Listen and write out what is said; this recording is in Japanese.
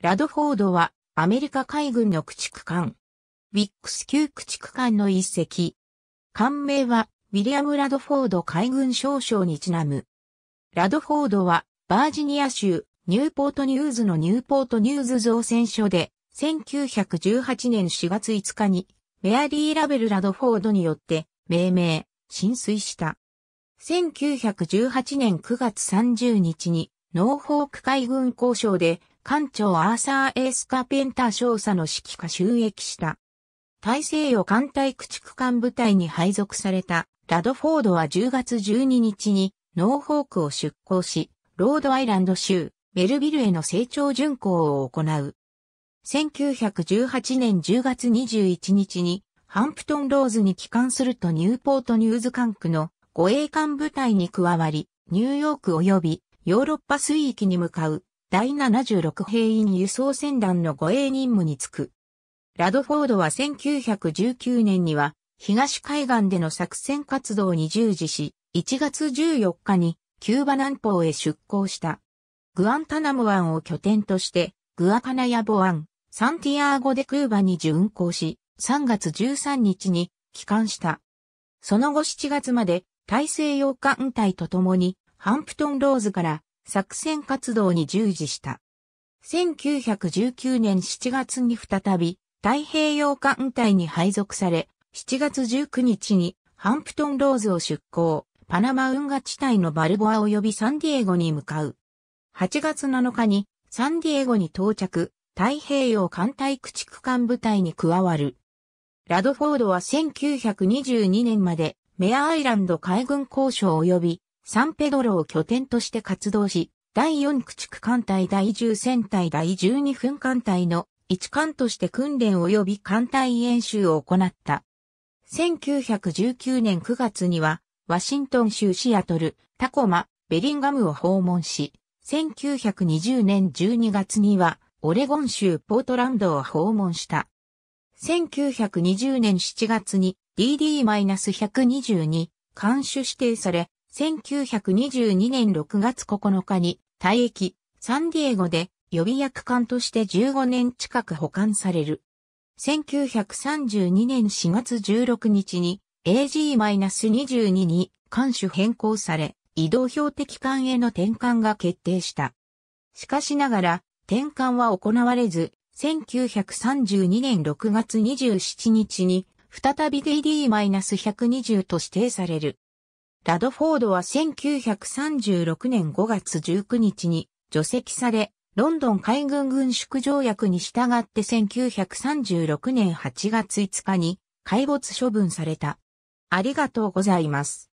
ラドフォードはアメリカ海軍の駆逐艦。ウィックス級駆逐艦の一隻。艦名はウィリアム・ラドフォード海軍少将にちなむ。ラドフォードはバージニア州ニューポートニューズのニューポートニューズ造船所で1918年4月5日にメアリー・ラベル・ラドフォードによって命名、浸水した。1918年9月30日にノーフォーク海軍交渉で艦長アーサー・エース・カーペンター少佐の指揮下収益した。大西洋艦隊駆逐艦部隊に配属されたラドフォードは10月12日にノーフォークを出港し、ロードアイランド州メルビルへの成長巡航を行う。1918年10月21日にハンプトンローズに帰還するとニューポートニューズ管区の護衛艦部隊に加わり、ニューヨーク及びヨーロッパ水域に向かう第76兵員輸送船団の護衛任務に就く。ラドフォードは1919年には東海岸での作戦活動に従事し、1月14日にキューバ南方へ出港した。グアンタナム湾を拠点として、グアカナヤボ湾、サンティアーゴでクーバに巡航し、3月13日に帰還した。その後7月まで大西洋艦隊と共にハンプトンローズから作戦活動に従事した。1919年7月に再び太平洋艦隊に配属され、7月19日にハンプトンローズを出港、パナマ運河地帯のバルボア及びサンディエゴに向かう。8月7日にサンディエゴに到着、太平洋艦隊駆逐艦部隊に加わる。ラドフォードは1922年までメアアイランド海軍交渉及びサンペドロを拠点として活動し、第4駆逐艦隊第10戦隊第12分艦隊の一艦として訓練及び艦隊演習を行った。1919年9月には、ワシントン州シアトル、タコマ、ベリンガムを訪問し、1920年12月には、オレゴン州ポートランドを訪問した。1920年7月に DD-122 監守指定され、1922年6月9日に退役、サンディエゴで予備役官として15年近く保管される。1932年4月16日に AG-22 に艦種変更され、移動標的艦への転換が決定した。しかしながら、転換は行われず、1932年6月27日に、再び DD-120 と指定される。ラドフォードは1936年5月19日に除籍され、ロンドン海軍軍縮条約に従って1936年8月5日に解没処分された。ありがとうございます。